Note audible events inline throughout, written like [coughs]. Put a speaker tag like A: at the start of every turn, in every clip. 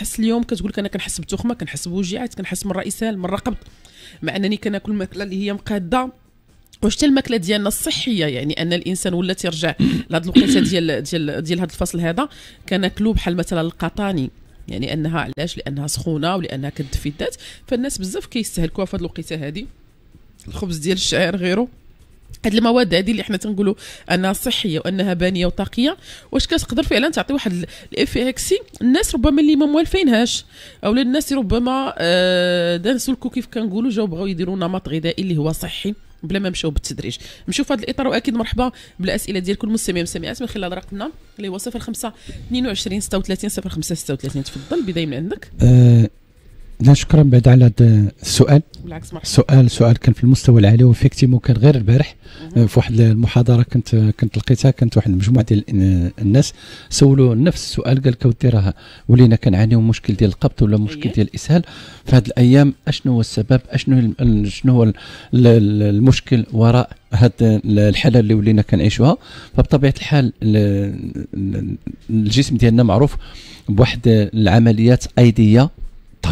A: حس اليوم كتقول لك انا كنحس بالتخمه كنحس بوجيعات كنحس من الرئسال من الرقبه مع انني كناكل الماكله اللي هي مقاده حتى الماكله ديالنا الصحيه يعني ان الانسان ولا تيرجع [coughs] لهاد الوقيته ديال ديال ديال هذا الفصل هذا كناكلو بحال مثلا القطاني يعني انها علاش لانها سخونه ولانها كتدفي الذات فالناس بزاف كيستهلكوها في هاد الوقيته هذه الخبز ديال الشعير غيره هاد المواد هادي اللي حنا تنقولوا انها صحيه وانها بانيه وطاقيه واش كتقدر فعلا تعطي واحد اكسي الناس ربما اللي ما موالفينهاش او الناس ربما آه، دانسوا الكو كيف كنقولوا جاو بغاو يديروا نمط غذائي اللي هو صحي بلا ما مشاو بالتدريج نمشيو في هذا الاطار واكيد مرحبا بالاسئله ديالكم المستمعين والمستمعات من خلال رقمنا اللي هو 05 22 36 05 36 تفضل بدايه من عندك
B: آه، لا شكرا بعد على هذا السؤال بالعكس مرحبا سؤال سؤال كان في المستوى العالي وفيكتيمو كان غير البارح آه، في واحد المحاضره كنت كنت لقيتها كانت واحد المجموعه ديال الناس سولوا نفس السؤال قال لك ودي راه ولينا كنعانيو مشكل ديال القبض ولا مشكل أيوة. ديال الاسهال في هذه الايام اشنو هو السبب اشنو شنو هو المشكل وراء هاد الحاله اللي ولينا كنعيشوها فبطبيعه الحال الجسم ديالنا معروف بواحد العمليات ايديه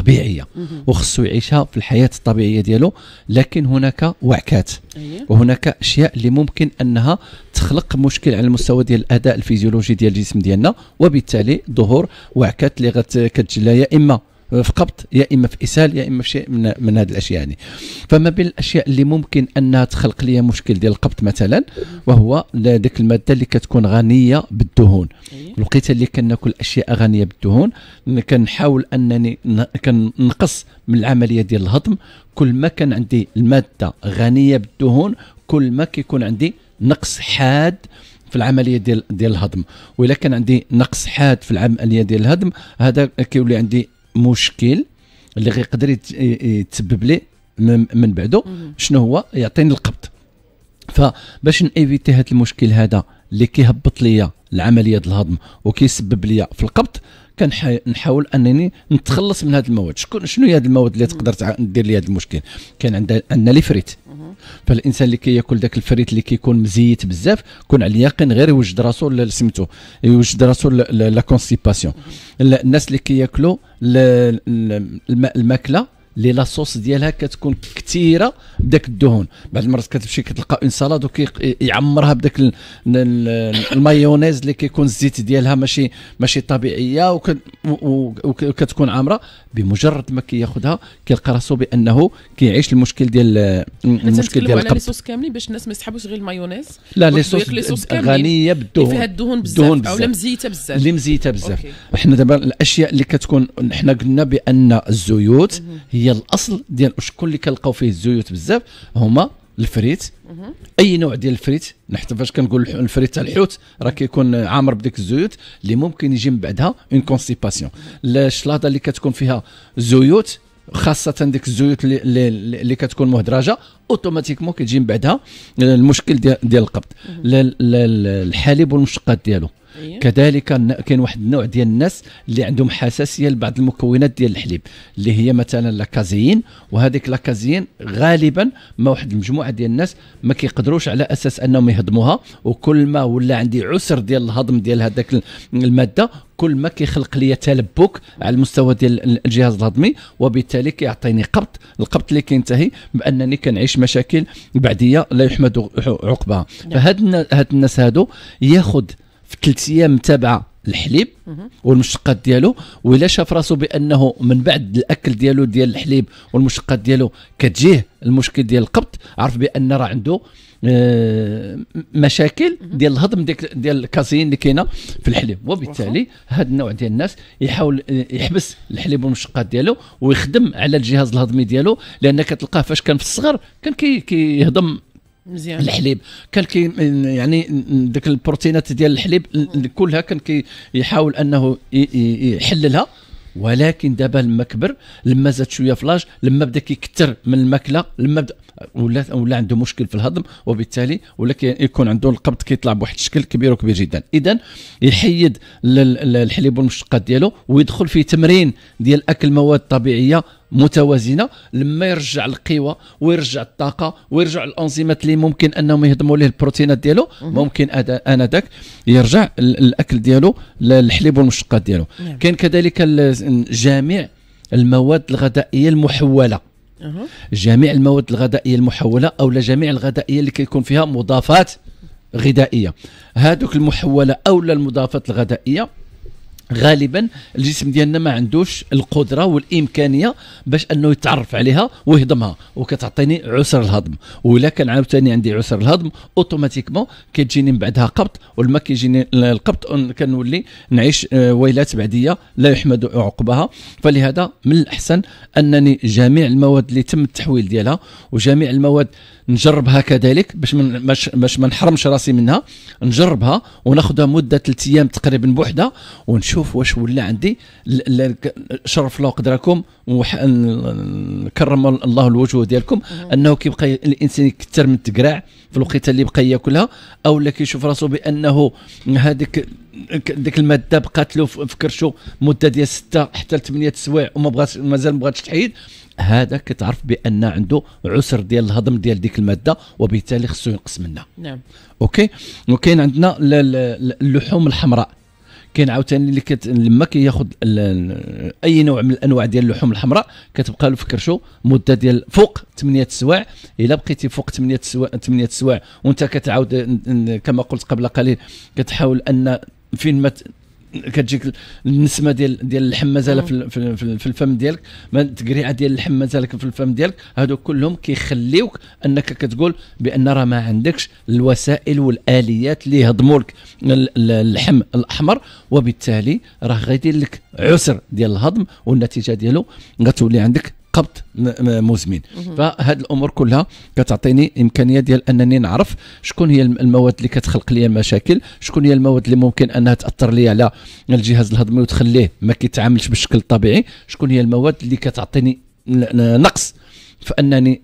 B: طبيعيه وخصو يعيشها في الحياه الطبيعيه ديالو لكن هناك وعكات أيوة. وهناك اشياء اللي ممكن انها تخلق مشكل على المستوى ديال الاداء الفيزيولوجي ديال الجسم ديالنا وبالتالي ظهور وعكات اللي كتجلى يا اما في قبض يا اما في اسهال يا اما في شيء من, من هذه الاشياء يعني فما بين الاشياء اللي ممكن انها تخلق لي مشكل ديال القبض مثلا وهو ديك الماده اللي كتكون غنيه بالدهون الوقيته إيه. اللي كناكل اشياء غنيه بالدهون كنحاول انني كنقص من العمليه ديال الهضم كل ما كان عندي الماده غنيه بالدهون كل ما كيكون عندي نقص حاد في العمليه ديال ديال الهضم وإذا كان عندي نقص حاد في العمليه ديال الهضم هذا كيولي عندي مشكل اللي غيقدر يتسبب لي من بعده شنو هو يعطيني القبض فباش نيفيتي هذا المشكل هذا اللي كيهبط ليا العمليه ديال الهضم وكيسبب ليا في القبض كنحاول انني نتخلص من هذه المواد شكون شنو هي هذه المواد اللي تقدر دير لي هذا المشكل كان عندنا عندنا الفريت فالانسان اللي كياكل ذاك الفريت اللي كيكون مزيت بزاف كون على اليقين غير يوجد راسو سميتو يوجد راسو لا كونسيباسيون الناس اللي كياكلوا الماكله اللي لاصوص ديالها كتكون كثيره بداك الدهون بعض المرات كتمشي كتلقى اون سالاد وكيعمرها بداك المايونيز اللي كيكون الزيت ديالها ماشي ماشي طبيعيه وكتكون عامره بمجرد ما كياخذها كيلقى راسو بانه كيعيش المشكل ديال المشكل ديال القبض
A: صوص كاملين باش الناس ما يسحبوش غير المايونيز لا لي صوص غنيه بالدهون فيها الدهون بزاف او مزيته بزاف اللي مزيته بزاف
B: حنا دابا الاشياء اللي كتكون حنا قلنا بان الزيوت هي هي الاصل ديال شكون اللي كنلقاو فيه الزيوت بزاف هما الفريت اي نوع ديال الفريت حتى فاش كنقول الفريت تاع الحوت راه كيكون عامر بديك الزيوت اللي ممكن يجي من بعدها اون كونستيباسيون الشلاضه اللي كتكون فيها زيوت خاصه ديك الزيوت اللي, اللي, اللي كتكون مهدرجه اوتوماتيكمون كتجي من بعدها آه، المشكل ديال, ديال القبض الحليب والمشقات ديالو إيه. كذلك كاين واحد النوع ديال الناس اللي عندهم حساسيه لبعض المكونات ديال الحليب اللي هي مثلا لاكازيين وهذيك لاكازيين غالبا ما واحد المجموعه ديال الناس ما كيقدروش على اساس انهم يهضموها وكل ما ولا عندي عسر ديال الهضم ديال هذاك الماده كل ما كيخلق لي تلبك على المستوى ديال الجهاز الهضمي وبالتالي كيعطيني قبط القبط اللي كينتهي بانني كنعيش مشاكل بعديه لا يحمد عقبها نعم. فهاد الناس هادو ياخذ ثلاث ايام متابعه الحليب والمشقات ديالو ولا شاف راسو بانه من بعد الاكل ديالو ديال الحليب والمشقات ديالو كتجيه المشكل ديال القبض عرف بان راه عنده آه، مشاكل ديال الهضم ديال الكاسيين اللي كاينه في الحليب وبالتالي هذا النوع ديال الناس يحاول آه، يحبس الحليب والمشقات ديالو ويخدم على الجهاز الهضمي ديالو لان كتلقاه فاش كان في الصغر كان كي كيهضم مزيان الحليب كان كي يعني ديك البروتينات ديال الحليب كلها كان كي يحاول انه يحللها ولكن دابا لما كبر لما زاد شويه فلاج لما بدا كيكثر من الماكله لما بدا ولا ولا عنده مشكل في الهضم وبالتالي ولا يكون عنده القبض كيطلع بواحد الشكل كبير وكبير جدا اذا يحيد الحليب والمشتقات ديالو ويدخل في تمرين ديال اكل مواد طبيعيه متوازنه لما يرجع القوى ويرجع الطاقه ويرجع الانزيمات اللي ممكن انهم يهضموا ليه البروتينات ديالو ممكن انذاك يرجع الاكل ديالو للحليب والمشتقات ديالو نعم. كاين كذلك جميع المواد الغذائيه المحوله جميع المواد الغذائيه المحوله او لجميع الغذائيه اللي كيكون فيها مضافات غذائيه هذوك المحوله او المضافات الغذائيه غالبا الجسم ديالنا ما عندوش القدره والامكانيه باش انه يتعرف عليها ويهضمها وكتعطيني عسر الهضم ولا كان عاوتاني عندي عسر الهضم اوتوماتيكمون كتجيني من بعدها قبط ولما كيجيني القبط كنولي نعيش آه، ويلات بعديه لا يحمد عقبها فلهذا من الاحسن انني جميع المواد اللي تم التحويل ديالها وجميع المواد نجربها كذلك باش من باش ما نحرمش راسي منها نجربها وناخذها مده ثلاث ايام تقريبا بوحدها ونشوف نشوف واش ولا عندي شرف الله قدركم وكرم الله الوجوه ديالكم انه كيبقى الانسان يكثر من التكراع في الوقيته اللي بقى ياكلها او لا كيشوف راسه بانه هذيك ديك الماده بقات له في كرشو مده ديال سته حتى لثمانيه سوايع وما بغاتش مازال ما بغاتش تحيد هذا كتعرف بان عنده عسر ديال الهضم ديال ديك الماده وبالتالي خصو ينقص منها نعم اوكي وكاين عندنا اللحوم الحمراء كاين عاوتاني اللي كت... لما كياخذ ال... اي نوع من الانواع ديال اللحوم الحمراء كتبقى له في كرشو مده ديال فوق 8 سواع الا بقيتي فوق 8 سواع 8 سواع وانت كتعاود كما قلت قبل قليل كتحاول ان فين ما كتجيك النسمه ديال ديال اللحم مازال في, في, في الفم ديالك ما التقريعه ديال اللحم مازال في الفم ديالك هادو كلهم كيخليوك انك كتقول بان راه ما عندكش الوسائل والاليات اللي يهضموا لك اللحم الاحمر وبالتالي راه غيدير لك عسر ديال الهضم والنتيجه ديالو غتولي عندك قبض مزمن فهاد الامور كلها كتعطيني امكانيه ديال انني نعرف شكون هي المواد اللي كتخلق لي مشاكل شكون هي المواد اللي ممكن انها تاثر لي على الجهاز الهضمي وتخليه ما كيتعاملش بالشكل الطبيعي شكون هي المواد اللي كتعطيني نقص فانني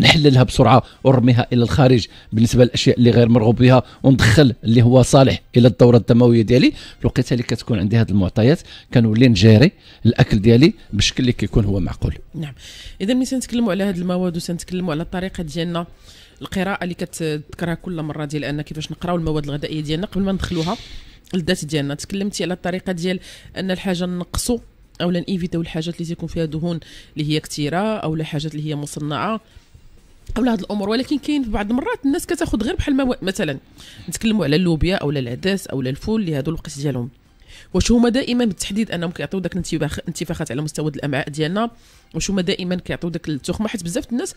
B: نحللها بسرعه ونرميها الى الخارج بالنسبه للاشياء اللي غير مرغوب بها وندخل اللي هو صالح الى الدوره الدمويه ديالي في الوقت اللي كتكون عندي هذه المعطيات كنولي نجاري الاكل ديالي بالشكل اللي كيكون هو معقول
A: نعم اذا ملي تنتكلموا على هذه المواد وتنتكلموا على الطريقه ديالنا القراءه اللي كتذكرها كل مره ديال ان كيفاش نقراو المواد الغذائيه ديالنا قبل ما ندخلوها للذات ديالنا تكلمتي على الطريقه ديال ان الحاجه نقصوا اولا ايفيتاو الحاجات اللي تيكون فيها دهون اللي هي كثيره اولا الحاجات اللي هي مصنعه او هذه الامور ولكن كاين بعض المرات الناس كتاخذ غير بحال المواد مثلا نتكلموا على اللوبيا اولا العدس اولا الفول اللي هادو الوقت ديالهم واش هما دائما بالتحديد انهم كيعطيو داك الانتفاخات على مستوى الامعاء ديالنا واش هما دائما كيعطيو داك التخمه حيت بزاف الناس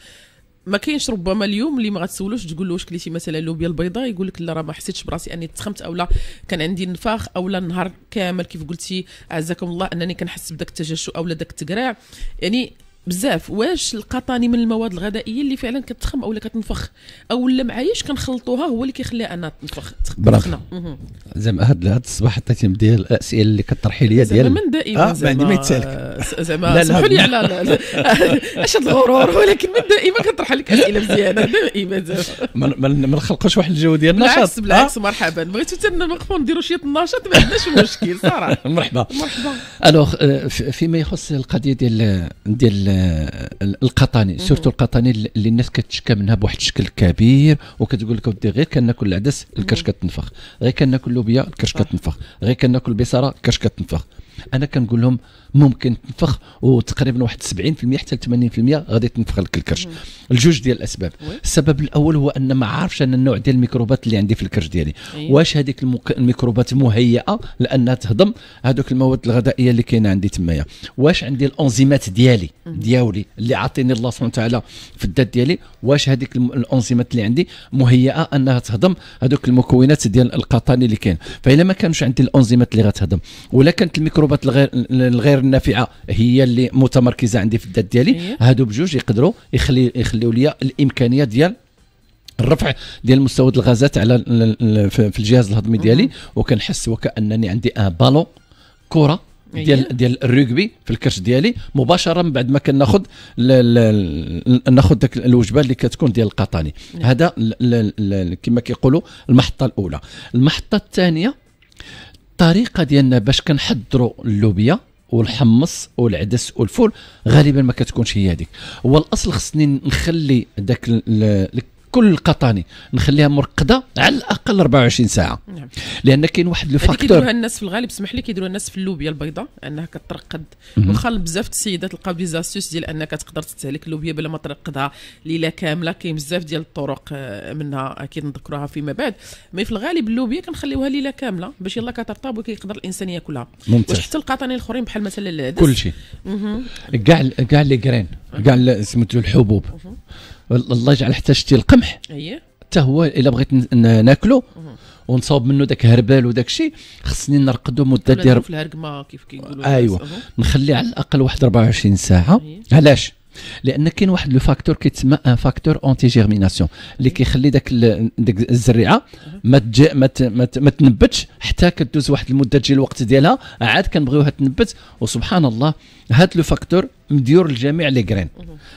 A: ما كاينش ربما اليوم اللي ما غتسولوش تقول له واش كليتي مثلا اللوبيا البيضاء يقول لك لا راه ما حسيتش براسي اني تخمت اولا كان عندي نفاخ اولا النهار كامل كيف قلتي اعزكم الله انني كنحس بداك التجشؤ اولا داك التقراع يعني بزاف واش القطاني من المواد الغذائيه اللي فعلا كتخم اولا كتنفخ اولا معايش كنخلطوها هو اللي كيخليها انها تنفخ تنفخنا
B: زعما هاد الصباح حطيتي ديال الاسئله اللي كطرحي ليا ديال من دائما آه ما عندي ما يتسالك زعما سمحوا لي على
A: اش هذا الغرور ولكن من دائما كنطرح لك اسئله مزيانه [laughs] دائما زعما
B: ما نخلقوش واحد الجو ديال النشاط بالعكس
A: بالعكس آه. مرحبا بغيتو نوقفوا نديروا شويه النشاط ما عندناش مشكل صراحه [laughs] مرحبا
B: مرحبا الوغ euh, فيما يخص القضيه ديال ديال القطاني سورتو القطاني اللي الناس كتشكى منها بواحد الشكل كبير وكتقول لك اودي غير كناكل العدس الكرش كتنفخ غير كناكل اللوبيا الكرش كتنفخ غير كناكل البصره الكرش كتنفخ انا كنقول لهم ممكن تنفخ وتقريبا واحد 70% حتى 80% غادي تنفخ لك الكرش لجوج ديال الاسباب السبب الاول هو ان ما عارفش انا النوع ديال الميكروبات اللي عندي في الكرش ديالي واش هذيك الميكروبات مهيئه لانها تهضم هذوك المواد الغذائيه اللي كاينه عندي تمايا واش عندي الانزيمات ديالي دياولي اللي عاطيني الله سبحانه وتعالى في الذات ديالي واش هذيك الانزيمات اللي عندي مهيئه انها تهضم هذوك المكونات ديال القطاني اللي كاين فاذا ما كانش عندي الانزيمات اللي غتهضم ولا كانت الميكروبات الغير الغير النافعه هي اللي متمركزه عندي في الذات ديالي إيه. هادو بجوج يقدروا يخلي يخليوا لي الامكانيه ديال الرفع ديال مستوى الغازات على في الجهاز الهضمي ديالي وكنحس وكانني عندي ان بالون كره ديال إيه. ديال الركبي في الكرش ديالي مباشره من بعد ما كناخذ ناخذ داك الوجبه اللي كتكون ديال القطاني إيه. هذا كما كيقولوا المحطه الاولى المحطه الثانيه الطريقه ديالنا باش كنحضروا اللوبيا والحمص والعدس والفول غالبا ما كتكونش هي هذيك هو الاصل خصني نخلي داك كل القطاني نخليها مرقده على الاقل 24 ساعه نعم. لان كاين واحد لو فاكتور كيديروها
A: الناس في الغالب اسمح لي كيديروها الناس في اللوبيا البيضاء انها كترقد واخا بزاف السيدات تلقى بيزاسيوس ديال انك تقدر تستهلك اللوبيا بلا ما ترقدها ليله كامله كاين بزاف ديال الطرق آه، منها اكيد نذكروها فيما بعد مي في الغالب اللوبيا كنخليوها ليله كامله باش يلا كترطب وكيقدر الانسان ياكلها ممتاز حتى القطاني الاخرين بحال مثلا كلشي
B: كاع كاع لي كرين كاع سميتو الحبوب الله يجعل حتى شتي القمح اييه حتى هو الا بغيت ناكلو ونصاوب منه داك هربال وداك الشيء خصني نرقدو مده ديال في الهرقمه كيف كيقولوا ايوا نخليه على الاقل واحد 24 ساعه أيوه. علاش لان كاين واحد لو فاكتور كيتسمى ان فاكتور اونتي جيرميناسيون اللي كيخلي داك ديك الزريعه ما ما, تنبتش حتى كدوز واحد المده تجي الوقت ديالها عاد كنبغيوها تنبت وسبحان الله هاد لو فاكتور مديور لجميع لي غرين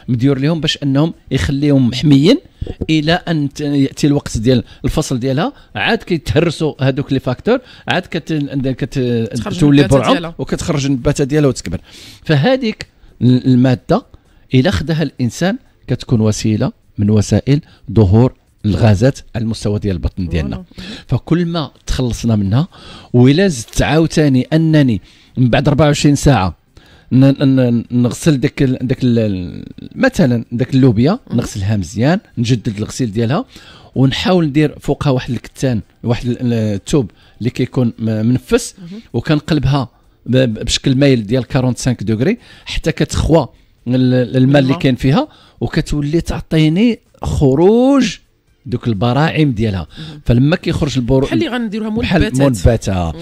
B: مديور لهم باش انهم يخليهم محميين الى ان ياتي الوقت ديال الفصل ديالها عاد كيتهرسوا هذوك لي فاكتور عاد كتولي برعم وكتخرج النباته ديالها وتكبر فهذيك الماده الا خداها الانسان كتكون وسيله من وسائل ظهور الغازات على المستوى ديال البطن ديالنا فكل ما تخلصنا منها ولا زدت عاوتاني انني من بعد 24 ساعه نغسل داك داك مثلا داك اللوبيا نغسلها مزيان نجدد الغسيل ديالها ونحاول ندير فوقها واحد الكتان واحد الثوب اللي كيكون منفس وكنقلبها بشكل مايل ديال 45 دوغري حتى كتخوى المال اللي أيوة. كان فيها وكتولي تعطيني خروج دوك البراعم ديالها فلما كيخرج البر بحال اللي
A: غنديروها منبتات بحال منبته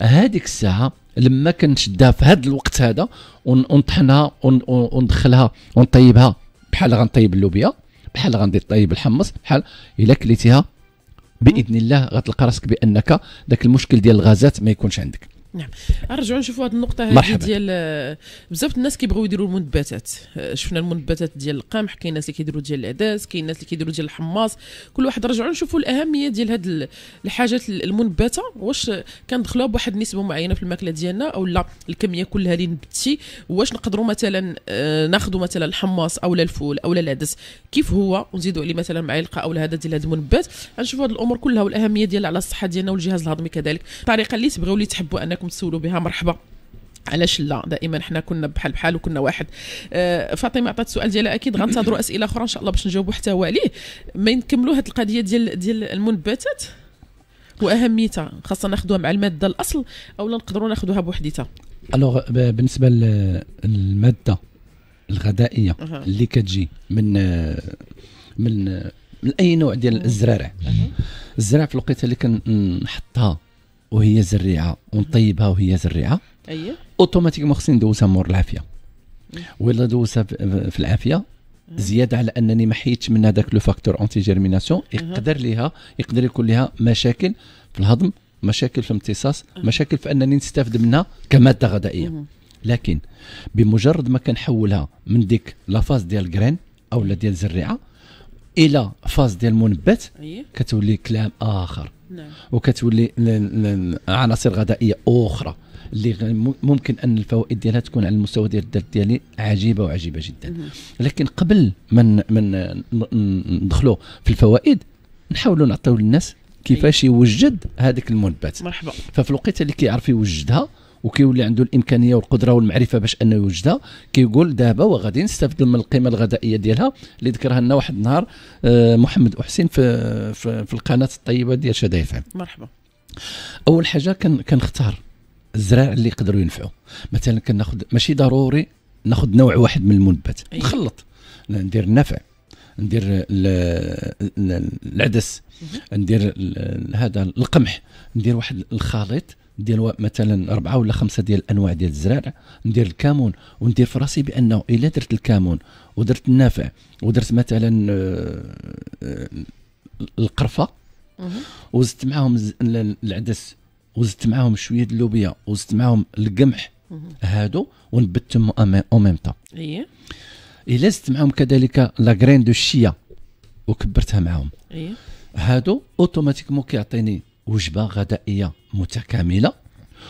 B: هذيك الساعه لما كنشدها في هذا الوقت هذا ونطحنها وندخلها ونطيبها بحال غنطيب اللوبيا بحال غندير طيب الحمص بحال الا كليتيها باذن الله غتلقى راسك بانك ذاك المشكل ديال الغازات ما يكونش عندك
A: نعم نرجعوا نشوفوا هذه النقطة هذه ديال آه، بزاف الناس كيبغيو يديروا المنبتات آه، شفنا المنبتات ديال القمح كاين الناس اللي كيديروا ديال العدس كاين الناس اللي كيديروا ديال الحماص كل واحد رجعوا نشوفوا الأهمية ديال هاد الحاجات المنبتة واش كندخلوها بواحد النسبة معينة في الماكلة ديالنا أو لا الكمية كلها اللي نبتي واش نقدروا مثلا آه، ناخذوا مثلا الحماص أو الفول أو العدس كيف هو ونزيدوا عليه مثلا معلقة أو هذا ديال هاد المنبت غنشوفوا هاد الأمور كلها والأهمية ديالها على الصحة ديالنا والجهاز الهضمي كذلك الطريقة اللي تبغيو اللي تحبوا أنكم راكم تسولوا بها مرحبا علاش لا دائما حنا كنا بحال بحال وكنا واحد آه، فاطمه عطات السؤال ديالها اكيد غنتظروا اسئله اخرى ان شاء الله باش نجاوبوا حتى هو عليه ما نكملوا هذه القضيه ديال ديال المنبتات واهميتها خاصنا ناخذوها مع الماده الاصل اولا نقدروا ناخذوها بوحديتها
B: الوغ euh, بالنسبه للماده الغذائيه أه. اللي كتجي من آه، من آه، من اي نوع ديال الزرارع الزرع في الوقيته اللي كنحطها وهي زريعه ونطيبها وهي زريعه اييه اوتوماتيكمون خصني ندوزها مور العافيه ولا دوزها في العافيه زياده على انني ما حيدتش منها هذاك لو فاكتور اونتي جيرميناسيون يقدر ليها يقدر يكون لها مشاكل في الهضم مشاكل في الامتصاص مشاكل في انني نستافد منها كماده غذائيه لكن بمجرد ما كنحولها من ديك لافاز ديال الجرين او ديال الزريعه الى فاز ديال المنبت أيوة. كتولي كلام اخر نعم. وكتولي عناصر غذائيه اخرى اللي ممكن ان الفوائد ديالها تكون على المستوى ديال الدرد ديالي عجيبه وعجيبه جدا نعم. لكن قبل من من ندخلوا في الفوائد نحاولوا نعطيو للناس كيفاش يوجد هذاك المنبت مرحبا ففي الوقيته اللي كيعرف يوجدها وكيولي عنده الامكانيه والقدره والمعرفه باش انه يوجدها كيقول دابا وغادي نستافد من القيمه الغذائيه ديالها اللي ذكرها لنا واحد النهار آه، محمد احسن في في, في القناه الطيبه ديال شاده اف مرحبا اول حاجه كنختار الزراع اللي يقدروا ينفعوا مثلا كناخذ ماشي ضروري ناخذ نوع واحد من المنبت أيه. نخلط ندير النفع ندير العدس ندير هذا القمح ندير واحد الخليط ندير مثلا اربعه ولا خمسه ديال الانواع ديال الزرع ندير الكمون وندير في راسي بانه الا درت الكمون ودرت النافع ودرت مثلا آه، آه، القرفه وزدت معاهم العدس وزدت معاهم شويه اللوبيا وزدت معاهم القمح هادو ونبتهم او ميم طون اي الا زدت معاهم كذلك غرين دو شيا وكبرتها معاهم اي هادو اوتوماتيكمون كيعطيني وجبه غذائيه متكامله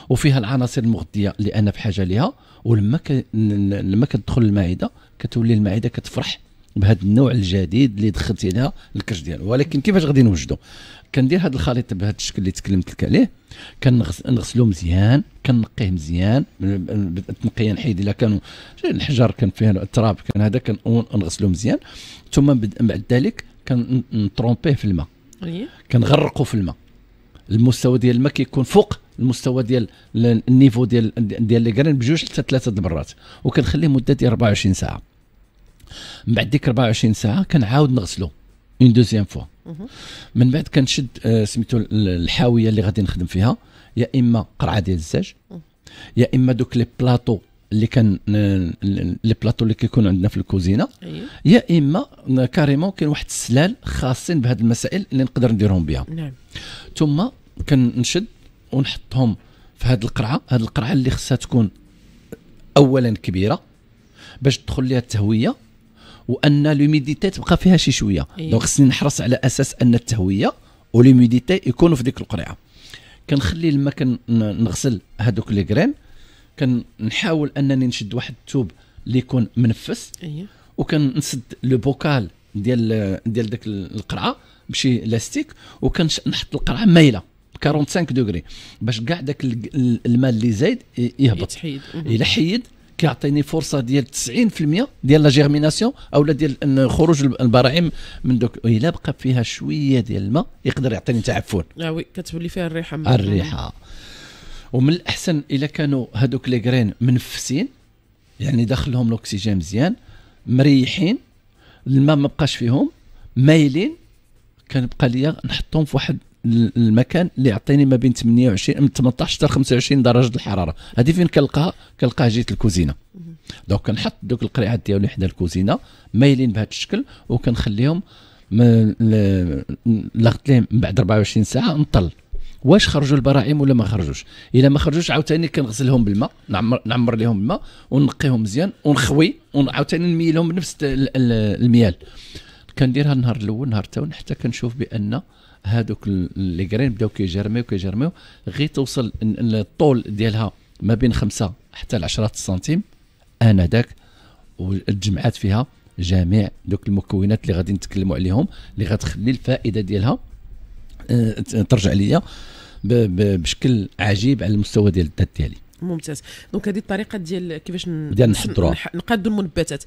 B: وفيها العناصر المغذيه اللي انا بحاجه ليها ولما ك... لما كتدخل المعده كتولي المعده كتفرح بهذا النوع الجديد اللي دخلتي لها الكرش ديالو ولكن كيفاش غادي نوجدو كندير هذا الخليط بهذا الشكل اللي تكلمت لك عليه كنغسلو مزيان كنقيه مزيان التنقيه نحيد الا كانوا الحجر كان فيها التراب كان هذا كنغسلو مزيان ثم بعد ذلك كنطرومبيه في الماء كنغرقو في الماء المستوى ديال الماء كيكون فوق المستوى ديال النيفو ديال ديال لي كرين بجوج حتى ثلاثه المرات وكنخليه مده ديال 24 ساعه من بعد ديك 24 ساعه كنعاود نغسلو اون دوزيام فوا من بعد كنشد آه، سميتو الحاويه اللي غادي نخدم فيها يا اما قرعه ديال الزاج يا اما دوك لي بلاطو اللي كان آه، لي بلاطو اللي كيكون عندنا في الكوزينه يا اما كاريمون كاين واحد السلال خاصين بهاد المسائل اللي نقدر نديرهم بها نعم. ثم كنشد ونحطهم في هاد القرعه هاد القرعه اللي خصها تكون اولا كبيره باش تدخل ليها التهويه وان لوميديتي تبقى فيها شي شويه دونك خصني نحرص على اساس ان التهويه وليميديتي يكونوا في ديك القرعه كنخلي لما كنغسل هذوك لي غرين كنحاول انني نشد واحد التوب اللي يكون منفس أيه. وكنسد لو بوكال ديال ديال داك القرعه بشي لاستيك وكنحط القرعه مايله 45 دوغري باش كاع داك الماء اللي زايد يهبط يتحيد الى حيد كيعطيني فرصه ديال 90% ديال لا جيرميناسيون اولا ديال خروج البراعم من دوك الا بقى فيها شويه ديال الماء يقدر يعطيني تعفن
A: اه وي كتولي فيها الريحه الريحه
B: ومن الاحسن الا كانوا هذوك لي غرين منفسين يعني دخلهم الاكسجين مزيان مريحين الماء ما بقاش فيهم مايلين كان بقى ليا نحطهم في واحد المكان اللي يعطيني ما بين 28 من 18 حتى 25 درجه الحراره هذه فين كنلقاها كنلقاها جيت الكوزينه دونك كنحط دوك القريعات ديالي حدا الكوزينه مايلين بهذا الشكل وكنخليهم لغت من بعد 24 ساعه نطل واش خرجوا البراعم ولا ما خرجوش الا ما خرجوش عاوتاني كنغسلهم بالماء نعم-، نعمر نعمر لهم الماء ونقيهم مزيان ونخوي وعاوتاني نميلهم بنفس الميال كنديرها النهار الاول نهار الثاني حتى كنشوف بان هذوك لي غرين بداو كيجرميو كيجرميو غير توصل الطول ديالها ما بين خمسة حتى ل 10 سنتيم انذاك وتجمعات فيها جميع دوك المكونات اللي غادي نتكلموا عليهم اللي غتخلي الفائده ديالها آه، ترجع ليا بشكل عجيب على المستوى ديال الذات ديالي
A: ممتاز دونك هذه الطريقه ديال كيفاش ديال نقادوا المنبتات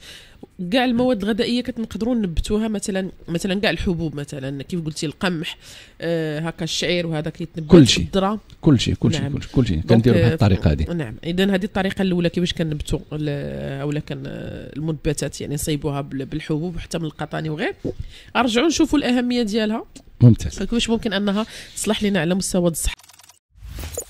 A: كاع المواد الغذائيه كنقدروا نبتوها مثلا مثلا كاع الحبوب مثلا كيف قلتي القمح آه هكا الشعير وهذا كيتنبت كل شيء كل شيء كل شيء نعم. كل شيء كنديروا بهذه الطريقه هذه نعم اذا هذه الطريقه الاولى كيفاش كنبتوا اولا كان المنبتات يعني نصيبوها بالحبوب حتى من القطاني وغير ارجعوا نشوفوا الاهميه ديالها ممتاز كيفاش ممكن انها تصلح لنا على مستوى الصحه